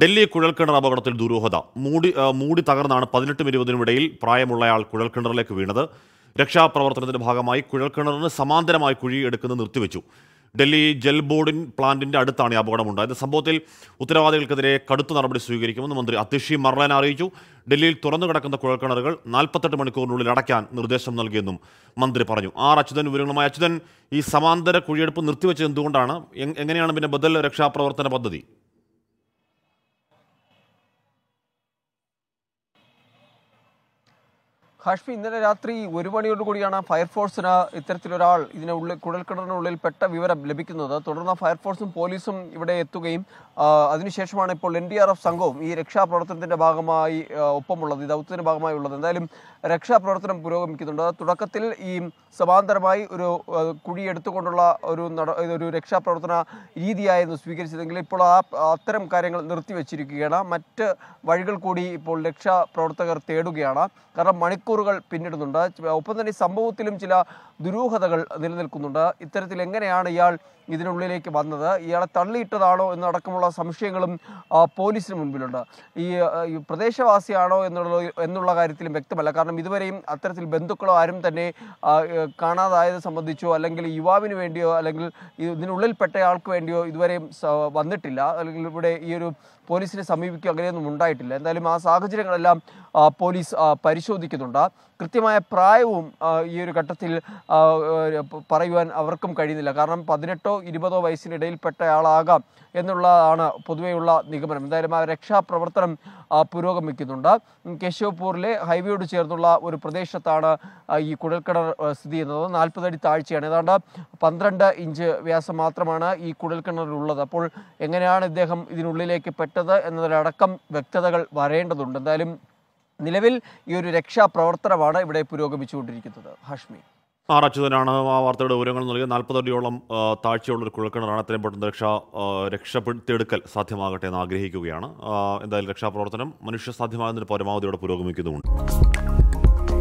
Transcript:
ഡൽഹി കുഴൽക്കിണർ അപകടത്തിൽ ദുരൂഹത മൂടി മൂടി തകർന്നാണ് പതിനെട്ടും ഇരുപതിനും ഇടയിൽ പ്രായമുള്ളയാൾ കുഴൽക്കിണറിലേക്ക് വീണത് രക്ഷാപ്രവർത്തനത്തിന്റെ ഭാഗമായി കുഴൽക്കിണറിന് സമാന്തരമായി കുഴി എടുക്കുന്നത് നിർത്തിവെച്ചു ഡൽഹി ജൽ ബോർഡിൻ പ്ലാന്റിന്റെ അടുത്താണ് ഈ അപകടമുണ്ടായത് സംഭവത്തിൽ ഉത്തരവാദികൾക്കെതിരെ കടുത്ത നടപടി സ്വീകരിക്കുമെന്ന് മന്ത്രി അതിഷി മർലൻ അറിയിച്ചു ഡൽഹിയിൽ തുറന്നു കിടക്കുന്ന കുഴൽക്കിണറുകൾ നാൽപ്പത്തെട്ട് മണിക്കൂറിനുള്ളിൽ അടയ്ക്കാൻ നിർദ്ദേശം നൽകിയെന്നും മന്ത്രി പറഞ്ഞു ആർ അച്യുതൻ വിവരങ്ങളുമായി അച്യുതൻ ഈ സമാന്തര കുഴിയെടുപ്പ് നിർത്തിവെച്ചത് എന്തുകൊണ്ടാണ് എങ്ങനെയാണ് പിന്നെ ബദൽ രക്ഷാപ്രവർത്തന പദ്ധതി ഹാഷ്മി ഇന്നലെ രാത്രി ഒരു മണിയോട് കൂടിയാണ് ഫയർഫോഴ്സിന് ഇത്തരത്തിലൊരാൾ ഇതിന് ഉള്ളിൽ കുഴൽക്കിണറിനുള്ളിൽ പെട്ട വിവരം ലഭിക്കുന്നത് തുടർന്ന് ഫയർഫോഴ്സും പോലീസും ഇവിടെ എത്തുകയും അതിനുശേഷമാണ് ഇപ്പോൾ എൻ ഡി ആർ എഫ് സംഘവും ഈ രക്ഷാപ്രവർത്തനത്തിന്റെ ഭാഗമായി ഒപ്പമുള്ളത് ഈ ദൗത്യത്തിന്റെ ഭാഗമായി ഉള്ളത് എന്തായാലും രക്ഷാപ്രവർത്തനം പുരോഗമിക്കുന്നുണ്ട് തുടക്കത്തിൽ ഈ സമാന്തരമായി ഒരു കുഴിയെടുത്തുകൊണ്ടുള്ള ഒരു നട ഇതൊരു രക്ഷാപ്രവർത്തന രീതിയായിരുന്നു സ്വീകരിച്ചതെങ്കിൽ ഇപ്പോൾ ആ അത്തരം കാര്യങ്ങൾ നിർത്തിവെച്ചിരിക്കുകയാണ് മറ്റ് വഴികൾ കൂടി ഇപ്പോൾ രക്ഷാപ്രവർത്തകർ തേടുകയാണ് കാരണം മണിക്കൂർ മണിക്കൂറുകൾ പിന്നിടുന്നുണ്ട് ഒപ്പം തന്നെ സംഭവത്തിലും ചില ദുരൂഹതകൾ നിലനിൽക്കുന്നുണ്ട് ഇത്തരത്തിൽ എങ്ങനെയാണ് ഇയാൾ ഇതിനുള്ളിലേക്ക് വന്നത് ഇയാളെ തള്ളിയിട്ടതാണോ എന്നടക്കമുള്ള സംശയങ്ങളും പോലീസിന് മുമ്പിലുണ്ട് ഈ പ്രദേശവാസിയാണോ എന്നുള്ള എന്നുള്ള കാര്യത്തിലും വ്യക്തമല്ല കാരണം ഇതുവരെയും അത്തരത്തിൽ ബന്ധുക്കളോ ആരും തന്നെ കാണാതായത് സംബന്ധിച്ചോ അല്ലെങ്കിൽ യുവാവിന് വേണ്ടിയോ അല്ലെങ്കിൽ ഇതിനുള്ളിൽപ്പെട്ട ആൾക്ക് വേണ്ടിയോ ഇതുവരെയും വന്നിട്ടില്ല അല്ലെങ്കിൽ ഇവിടെ ഈ ഒരു പോലീസിനെ സമീപിക്കുക അങ്ങനെയൊന്നും ഉണ്ടായിട്ടില്ല എന്തായാലും ആ സാഹചര്യങ്ങളെല്ലാം പോലീസ് പരിശോധിക്കുന്നുണ്ട് കൃത്യമായ പ്രായവും ഈ ഒരു ഘട്ടത്തിൽ പറയുവാൻ അവർക്കും കഴിയുന്നില്ല കാരണം പതിനെട്ടോ ഇരുപതോ വയസ്സിനിടയിൽപ്പെട്ട ആളാകാം എന്നുള്ളതാണ് പൊതുവെയുള്ള നിഗമനം എന്തായാലും ആ രക്ഷാപ്രവർത്തനം പുരോഗമിക്കുന്നുണ്ട് കേശവപൂരിലെ ഹൈവേയോട് ചേർന്നുള്ള ഒരു പ്രദേശത്താണ് ഈ കുഴൽക്കിണർ സ്ഥിതി ചെയ്യുന്നത് നാൽപ്പതടി താഴ്ചയാണ് ഏതാണ്ട് പന്ത്രണ്ട് ഇഞ്ച് വ്യാസം മാത്രമാണ് ഈ കുഴൽക്കിണറിലുള്ളത് അപ്പോൾ എങ്ങനെയാണ് ഇദ്ദേഹം ഇതിനുള്ളിലേക്ക് പെട്ടത് എന്നതിലടക്കം വ്യക്തതകൾ വരേണ്ടതുണ്ട് എന്തായാലും നിലവിൽ ഈ ഒരു രക്ഷാപ്രവർത്തനമാണ് ഇവിടെ പുരോഗമിച്ചുകൊണ്ടിരിക്കുന്നത് ഹാഷ്മി ആർ അച്യുതനാണ് ആ വാർത്തയുടെ വിവരങ്ങൾ നൽകിയത് നാൽപ്പതടിയോളം താഴ്ചയുള്ള ഒരു കുഴൽക്കിണറാണ് എത്രയും പെട്ടെന്ന് രക്ഷ രക്ഷപ്പെടുത്തിയെടുക്കൽ സാധ്യമാകട്ടെ എന്ന് ആഗ്രഹിക്കുകയാണ് എന്തായാലും രക്ഷാപ്രവർത്തനം മനുഷ്യ സാധ്യമാകുന്നതിന് പരമാവധിയോടെ പുരോഗമിക്കുന്നുമുണ്ട്